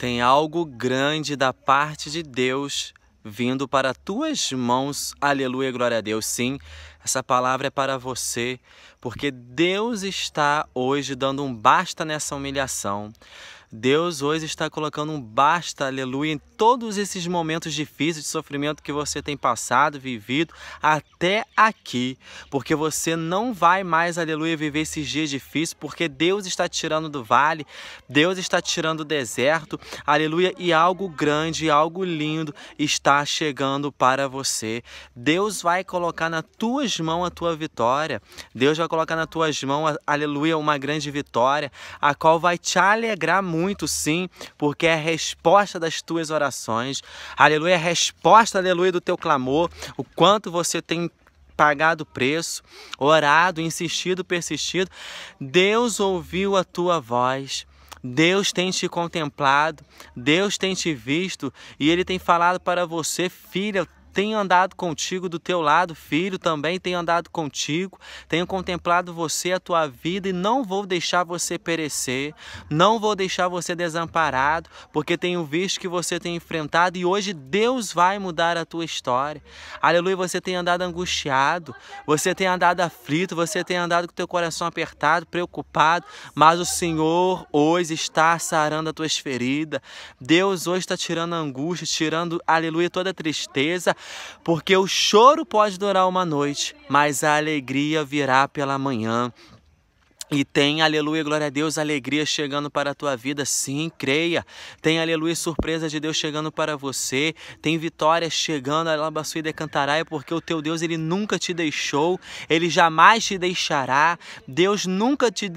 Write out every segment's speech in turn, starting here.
Tem algo grande da parte de Deus vindo para tuas mãos. Aleluia, glória a Deus. Sim, essa palavra é para você, porque Deus está hoje dando um basta nessa humilhação. Deus hoje está colocando um basta, aleluia, em todos esses momentos difíceis de sofrimento que você tem passado, vivido até aqui, porque você não vai mais, aleluia, viver esses dias difíceis, porque Deus está te tirando do vale, Deus está te tirando do deserto, aleluia, e algo grande, algo lindo está chegando para você. Deus vai colocar nas tuas mãos a tua vitória, Deus vai colocar nas tuas mãos, aleluia, uma grande vitória, a qual vai te alegrar muito muito, sim, porque é a resposta das tuas orações. Aleluia, é a resposta, aleluia, do teu clamor. O quanto você tem pagado o preço, orado, insistido, persistido. Deus ouviu a tua voz. Deus tem te contemplado, Deus tem te visto e Ele tem falado para você, filha, tenho andado contigo do teu lado, filho, também tenho andado contigo, tenho contemplado você, a tua vida, e não vou deixar você perecer, não vou deixar você desamparado, porque tenho visto que você tem enfrentado e hoje Deus vai mudar a tua história. Aleluia, você tem andado angustiado, você tem andado aflito, você tem andado com teu coração apertado, preocupado, mas o Senhor hoje está sarando as tuas feridas. Deus hoje está tirando a angústia, tirando, aleluia, toda a tristeza porque o choro pode durar uma noite, mas a alegria virá pela manhã. E tem aleluia, glória a Deus, alegria chegando para a tua vida, sim, creia. Tem aleluia, surpresa de Deus chegando para você. Tem vitória chegando, alabaçuí de cantarai, porque o teu Deus, ele nunca te deixou, ele jamais te deixará. Deus nunca te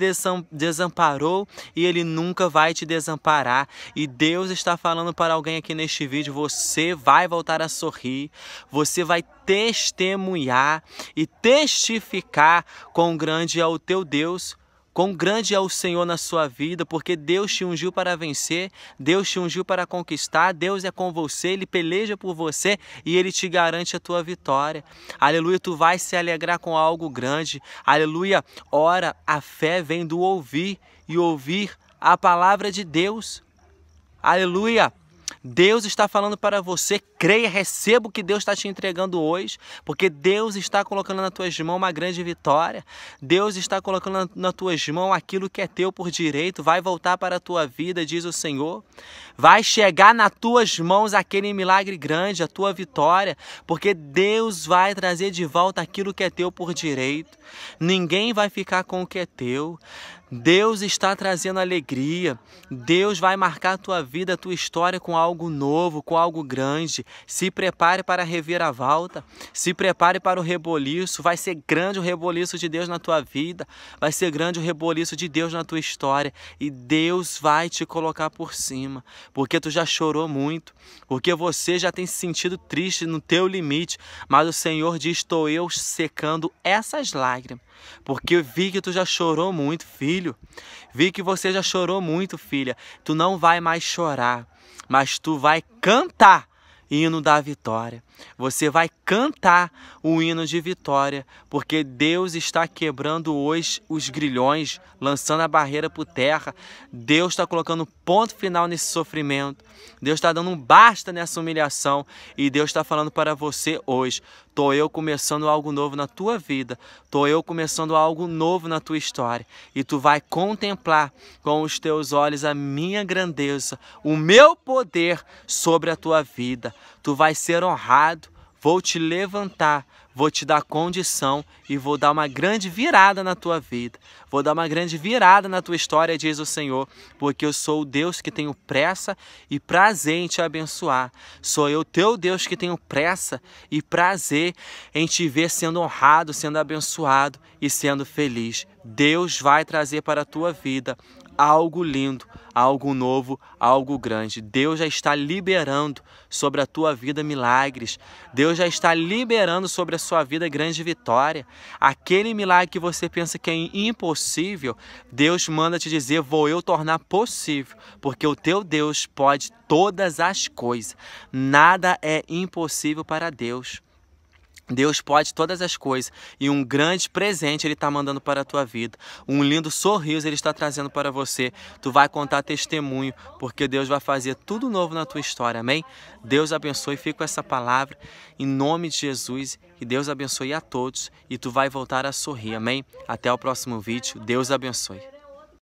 desamparou e ele nunca vai te desamparar. E Deus está falando para alguém aqui neste vídeo: você vai voltar a sorrir, você vai testemunhar e testificar quão grande é o teu Deus Quão grande é o Senhor na sua vida, porque Deus te ungiu para vencer, Deus te ungiu para conquistar, Deus é com você, Ele peleja por você e Ele te garante a tua vitória. Aleluia, tu vais se alegrar com algo grande. Aleluia, ora, a fé vem do ouvir e ouvir a palavra de Deus. Aleluia, Deus está falando para você, creia, receba o que Deus está te entregando hoje, porque Deus está colocando nas tuas mãos uma grande vitória. Deus está colocando nas tuas mãos aquilo que é teu por direito, vai voltar para a tua vida, diz o Senhor. Vai chegar nas tuas mãos aquele milagre grande, a tua vitória, porque Deus vai trazer de volta aquilo que é teu por direito. Ninguém vai ficar com o que é teu. Deus está trazendo alegria. Deus vai marcar a tua vida, a tua história com algo algo novo, com algo grande. Se prepare para a reviravolta, se prepare para o reboliço. Vai ser grande o reboliço de Deus na tua vida, vai ser grande o reboliço de Deus na tua história e Deus vai te colocar por cima, porque tu já chorou muito, porque você já tem se sentido triste no teu limite, mas o Senhor diz: "Estou eu secando essas lágrimas." Porque vi que tu já chorou muito, filho. Vi que você já chorou muito, filha. Tu não vai mais chorar, mas tu vai cantar hino da vitória. Você vai cantar o hino de vitória, porque Deus está quebrando hoje os grilhões, lançando a barreira por terra. Deus está colocando ponto final nesse sofrimento. Deus está dando um basta nessa humilhação. E Deus está falando para você hoje: Tô eu começando algo novo na tua vida. Tô eu começando algo novo na tua história. E tu vai contemplar com os teus olhos a minha grandeza, o meu poder sobre a tua vida tu vai ser honrado, vou te levantar, vou te dar condição e vou dar uma grande virada na tua vida. Vou dar uma grande virada na tua história, diz o Senhor, porque eu sou o Deus que tenho pressa e prazer em te abençoar. Sou eu teu Deus que tenho pressa e prazer em te ver sendo honrado, sendo abençoado e sendo feliz. Deus vai trazer para a tua vida algo lindo, algo novo, algo grande. Deus já está liberando sobre a tua vida milagres. Deus já está liberando sobre a sua vida grande vitória. Aquele milagre que você pensa que é impossível, Deus manda te dizer: "Vou eu tornar possível", porque o teu Deus pode todas as coisas. Nada é impossível para Deus. Deus pode todas as coisas e um grande presente Ele está mandando para a tua vida. Um lindo sorriso Ele está trazendo para você. Tu vai contar testemunho, porque Deus vai fazer tudo novo na tua história, amém? Deus abençoe, fica com essa palavra em nome de Jesus. Que Deus abençoe a todos e tu vai voltar a sorrir, amém? Até o próximo vídeo. Deus abençoe.